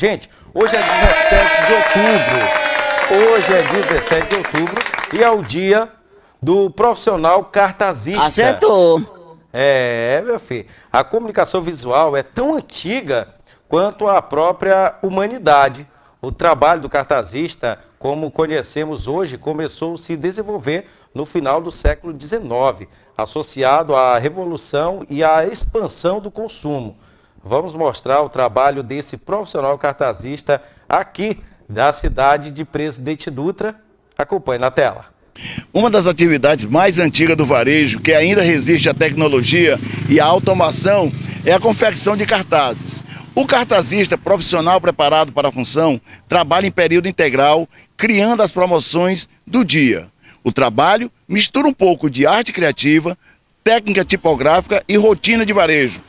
Gente, hoje é 17 de outubro. Hoje é 17 de outubro e é o dia do profissional cartazista. Acertou. É, meu filho. A comunicação visual é tão antiga quanto a própria humanidade. O trabalho do cartazista, como conhecemos hoje, começou a se desenvolver no final do século XIX, associado à revolução e à expansão do consumo. Vamos mostrar o trabalho desse profissional cartazista aqui da cidade de Presidente Dutra. Acompanhe na tela. Uma das atividades mais antigas do varejo, que ainda resiste à tecnologia e à automação, é a confecção de cartazes. O cartazista profissional preparado para a função trabalha em período integral, criando as promoções do dia. O trabalho mistura um pouco de arte criativa, técnica tipográfica e rotina de varejo,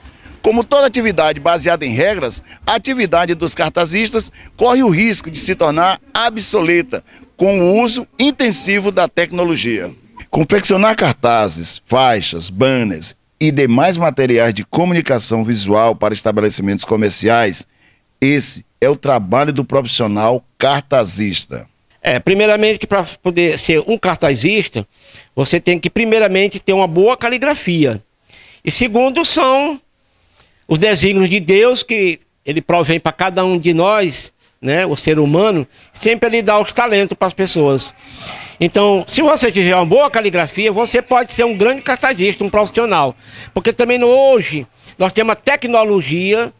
como toda atividade baseada em regras, a atividade dos cartazistas corre o risco de se tornar obsoleta com o uso intensivo da tecnologia. Confeccionar cartazes, faixas, banners e demais materiais de comunicação visual para estabelecimentos comerciais, esse é o trabalho do profissional cartazista. É, primeiramente, para poder ser um cartazista, você tem que, primeiramente, ter uma boa caligrafia. E segundo, são os desígnios de Deus que ele provém para cada um de nós, né, o ser humano, sempre ele dá os talentos para as pessoas. Então, se você tiver uma boa caligrafia, você pode ser um grande cartagista, um profissional. Porque também hoje nós temos a tecnologia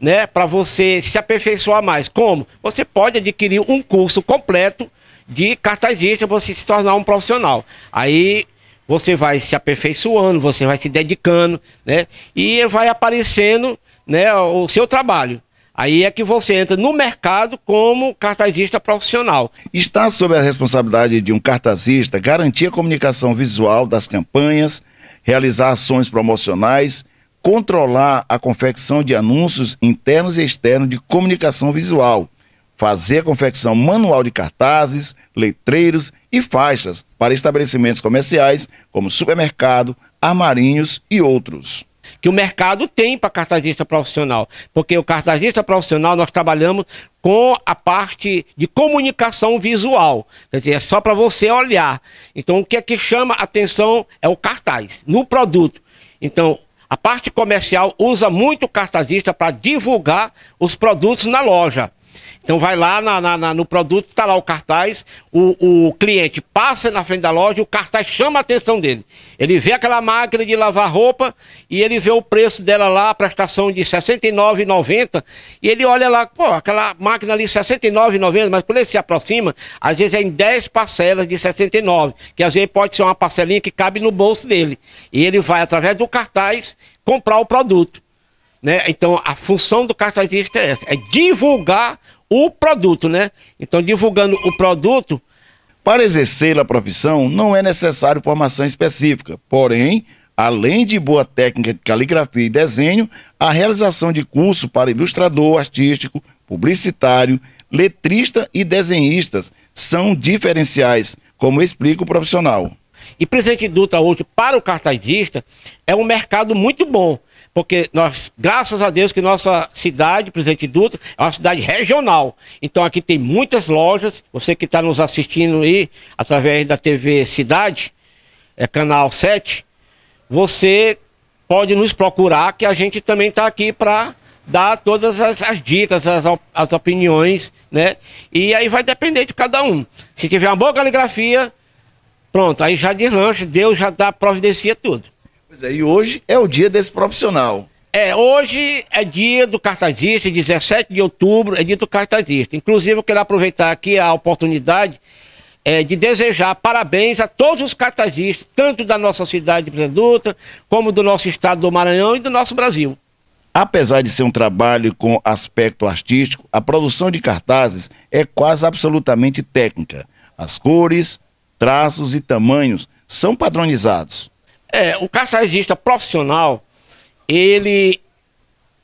né, para você se aperfeiçoar mais. Como? Você pode adquirir um curso completo de para você se tornar um profissional. Aí você vai se aperfeiçoando, você vai se dedicando, né? E vai aparecendo, né, o seu trabalho. Aí é que você entra no mercado como cartazista profissional. Está sob a responsabilidade de um cartazista garantir a comunicação visual das campanhas, realizar ações promocionais, controlar a confecção de anúncios internos e externos de comunicação visual, fazer a confecção manual de cartazes, letreiros e faixas para estabelecimentos comerciais, como supermercado, armarinhos e outros que o mercado tem para cartazista profissional. Porque o cartazista profissional nós trabalhamos com a parte de comunicação visual. Quer dizer, é só para você olhar. Então, o que é que chama atenção é o cartaz, no produto. Então, a parte comercial usa muito o cartazista para divulgar os produtos na loja. Então vai lá na, na, na, no produto, tá lá o cartaz, o, o cliente passa na frente da loja, o cartaz chama a atenção dele. Ele vê aquela máquina de lavar roupa e ele vê o preço dela lá, a prestação de R$ 69,90, e ele olha lá, pô, aquela máquina ali R$ 69,90, mas quando ele se aproxima, às vezes é em 10 parcelas de 69, que às vezes pode ser uma parcelinha que cabe no bolso dele. E ele vai, através do cartaz, comprar o produto. Né? Então, a função do cartazista é essa, é divulgar o produto, né? Então, divulgando o produto. Para exercer a profissão, não é necessário formação específica, porém, além de boa técnica de caligrafia e desenho, a realização de curso para ilustrador artístico, publicitário, letrista e desenhistas são diferenciais, como explica o profissional. E presente Dutra hoje para o cartazista é um mercado muito bom. Porque nós, graças a Deus, que nossa cidade, Presidente Dutra, é uma cidade regional. Então aqui tem muitas lojas. Você que está nos assistindo aí, através da TV Cidade, é canal 7, você pode nos procurar, que a gente também está aqui para dar todas as, as dicas, as, as, opiniões, né? E aí vai depender de cada um. Se tiver uma boa caligrafia, pronto, aí já de lanche, Deus já dá providencia tudo. Pois é, e hoje é o dia desse profissional. É, hoje é dia do cartazista, 17 de outubro é dia do cartazista. Inclusive, eu quero aproveitar aqui a oportunidade é, de desejar parabéns a todos os cartazistas, tanto da nossa cidade de Preduta, como do nosso estado do Maranhão e do nosso Brasil. Apesar de ser um trabalho com aspecto artístico, a produção de cartazes é quase absolutamente técnica. As cores, traços e tamanhos são padronizados. É, o cartazista profissional, ele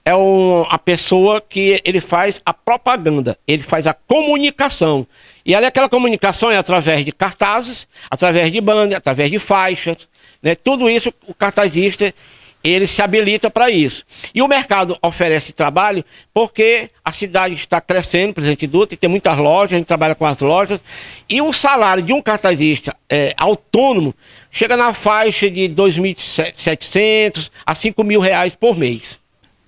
é um, a pessoa que ele faz a propaganda, ele faz a comunicação. E ali aquela comunicação é através de cartazes, através de banda, através de faixas, né? Tudo isso o cartazista ele se habilita para isso. E o mercado oferece trabalho porque a cidade está crescendo, presidente Dutra, tem muitas lojas, a gente trabalha com as lojas, e o salário de um cartazista é, autônomo chega na faixa de 2.700 a R$ mil reais por mês.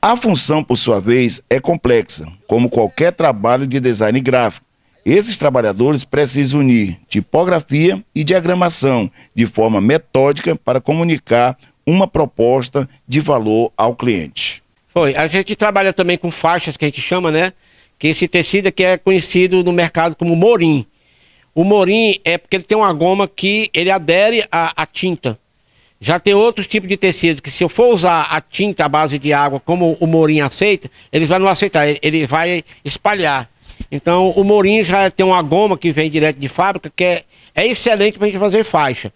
A função, por sua vez, é complexa, como qualquer trabalho de design gráfico. Esses trabalhadores precisam unir tipografia e diagramação de forma metódica para comunicar uma proposta de valor ao cliente. Foi. A gente trabalha também com faixas que a gente chama, né? Que esse tecido aqui é conhecido no mercado como morim. O morim é porque ele tem uma goma que ele adere à, à tinta. Já tem outros tipos de tecido que se eu for usar a tinta à base de água, como o morim aceita, ele vai não aceitar, ele vai espalhar. Então o morim já tem uma goma que vem direto de fábrica que é, é excelente para a gente fazer faixa.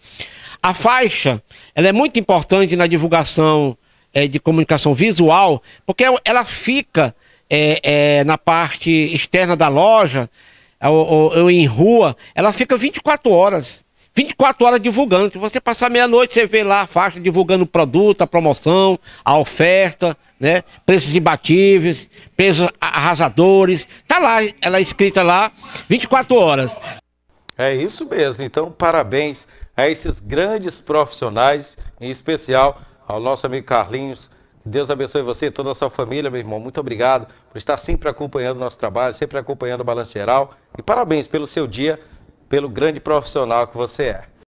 A faixa, ela é muito importante na divulgação é, de comunicação visual, porque é ela fica é, é, na parte externa da loja, é, ou, ou, ou em rua, ela fica 24 horas. 24 horas divulgando. Se você passar meia-noite, você vê lá a faixa divulgando o produto, a promoção, a oferta, né? Preços imbatíveis, preços arrasadores. Tá lá, ela é escrita lá, 24 horas. É isso mesmo. Então, parabéns a é esses grandes profissionais, em especial ao nosso amigo Carlinhos. Deus abençoe você e toda a sua família, meu irmão. Muito obrigado por estar sempre acompanhando o nosso trabalho, sempre acompanhando o Balanço Geral. E parabéns pelo seu dia, pelo grande profissional que você é.